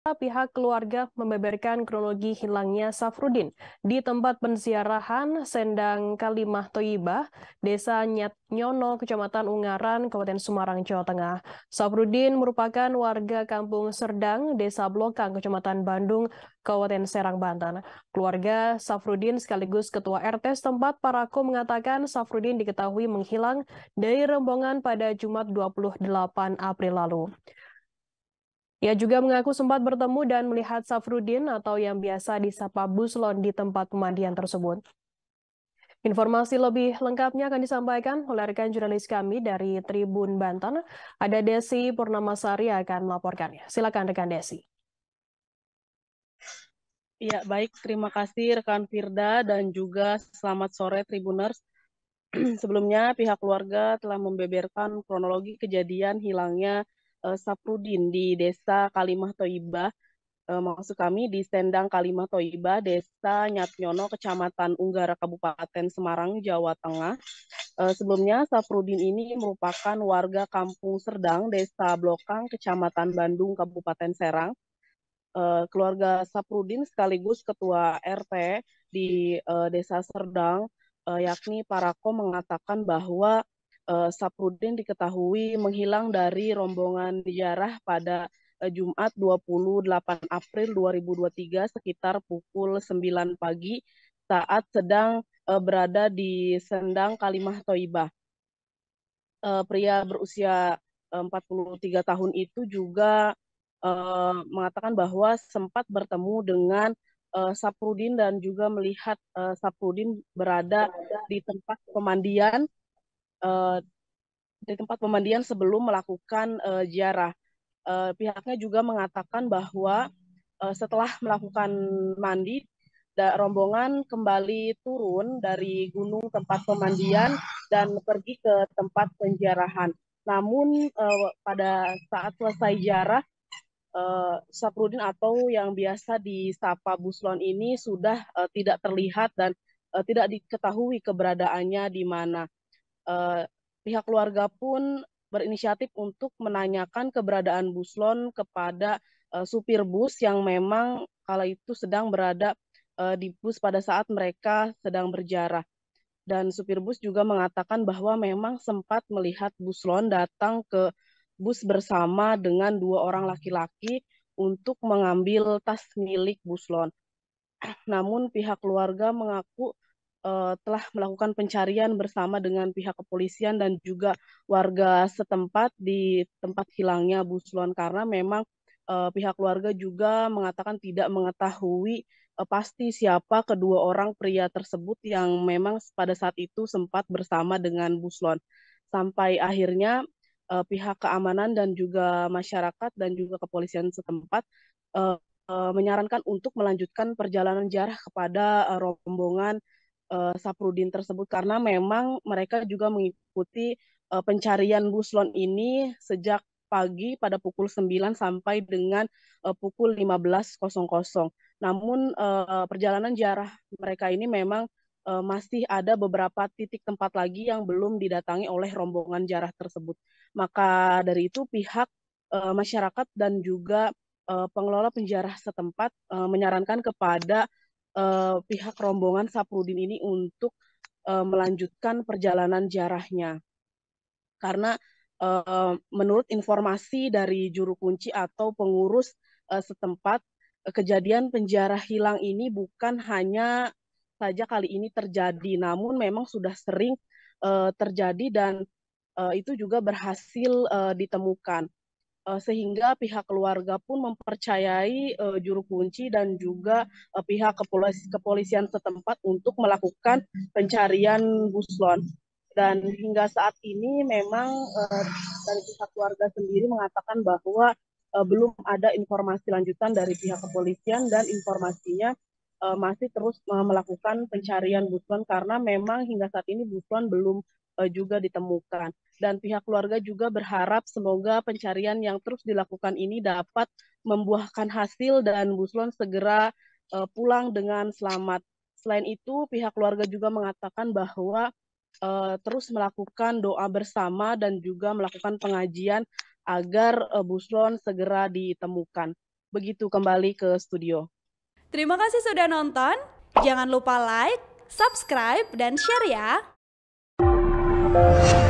pihak keluarga membeberkan kronologi hilangnya Safrudin di tempat penziarahan Sendang Kalimah Toibah, Desa Nyat Nyono, Kecamatan Ungaran, Kabupaten Semarang, Jawa Tengah. Safrudin merupakan warga kampung Serdang, Desa Blokang, Kecamatan Bandung, Kabupaten Serang, Banten. Keluarga Safrudin sekaligus Ketua RT setempat Parako mengatakan Safrudin diketahui menghilang dari rombongan pada Jumat 28 April lalu. Ia juga mengaku sempat bertemu dan melihat Safrudin atau yang biasa disapa Buslon di tempat pemandian tersebut. Informasi lebih lengkapnya akan disampaikan oleh rekan jurnalis kami dari Tribun Banten. Ada Desi Purnamasari akan melaporkannya. Silakan rekan Desi. Ya, baik. Terima kasih rekan Firda dan juga selamat sore Tribuners. Sebelumnya pihak keluarga telah membeberkan kronologi kejadian hilangnya uh, eh, Saprudin di Desa Kalimah Toiba, uh, maksud kami di Sendang Kalimah Toiba, Desa Nyatnyono, Kecamatan Unggara, Kabupaten Semarang, Jawa Tengah. Uh, sebelumnya Saprudin ini merupakan warga Kampung Serdang, Desa Blokang, Kecamatan Bandung, Kabupaten Serang. Uh, keluarga Saprudin sekaligus ketua RT di uh, Desa Serdang, uh, yakni Parako mengatakan bahwa uh, diketahui menghilang dari rombongan ziarah pada uh, Jumat 28 April 2023 sekitar pukul 9 pagi saat sedang uh, berada di Sendang Kalimah Toibah. Uh, pria berusia 43 tahun itu juga uh, mengatakan bahwa sempat bertemu dengan uh, Saprudin dan juga melihat uh, Saprudin berada di tempat pemandian uh, di tempat pemandian sebelum melakukan uh, ziarah. Uh, pihaknya juga mengatakan bahwa uh, setelah melakukan mandi, rombongan kembali turun dari gunung tempat pemandian dan pergi ke tempat penjarahan. Namun uh, pada saat selesai jarah, uh, Saprudin atau yang biasa disapa Buslon ini sudah uh, tidak terlihat dan uh, tidak diketahui keberadaannya di mana eh, pihak keluarga pun berinisiatif untuk menanyakan keberadaan buslon kepada eh, supir bus yang memang kala itu sedang berada eh, di bus pada saat mereka sedang berjarah. Dan supir bus juga mengatakan bahwa memang sempat melihat buslon datang ke bus bersama dengan dua orang laki-laki untuk mengambil tas milik buslon. Namun pihak keluarga mengaku uh, telah melakukan pencarian bersama dengan pihak kepolisian dan juga warga setempat di tempat hilangnya Buslon karena memang uh, pihak keluarga juga mengatakan tidak mengetahui uh, pasti siapa kedua orang pria tersebut yang memang pada saat itu sempat bersama dengan Buslon sampai akhirnya uh, pihak keamanan dan juga masyarakat dan juga kepolisian setempat uh, menyarankan untuk melanjutkan perjalanan jarak kepada rombongan uh, Saprudin tersebut karena memang mereka juga mengikuti uh, pencarian Buslon ini sejak pagi pada pukul 9 sampai dengan uh, pukul 15.00. Namun uh, perjalanan jarah mereka ini memang uh, masih ada beberapa titik tempat lagi yang belum didatangi oleh rombongan jarah tersebut. Maka dari itu pihak uh, masyarakat dan juga uh, pengelola penjarah setempat uh, menyarankan kepada uh, pihak rombongan Saprudin ini untuk uh, melanjutkan perjalanan jarahnya. Karena uh, menurut informasi dari juru kunci atau pengurus uh, setempat, kejadian penjara hilang ini bukan hanya saja kali ini terjadi, namun memang sudah sering uh, terjadi dan uh, itu juga berhasil uh, ditemukan. Eh, sehingga pihak keluarga pun mempercayai uh, juru kunci dan juga uh, pihak kepolis kepolisian setempat untuk melakukan pencarian Buslon Dan hingga saat ini memang uh, dari pihak keluarga sendiri mengatakan bahwa uh, belum ada informasi lanjutan dari pihak kepolisian dan informasinya uh, masih terus melakukan pencarian Buslon karena memang hingga saat ini Buslon belum Eh, juga ditemukan. Dan pihak keluarga juga berharap semoga pencarian yang terus dilakukan ini dapat membuahkan hasil dan Buslon segera uh, pulang dengan selamat. Selain itu, pihak keluarga juga mengatakan bahwa uh, terus melakukan doa bersama dan juga melakukan pengajian agar uh, Buslon segera ditemukan. Begitu kembali ke studio. Terima kasih sudah nonton. Jangan lupa like, subscribe, dan share ya. Thank you.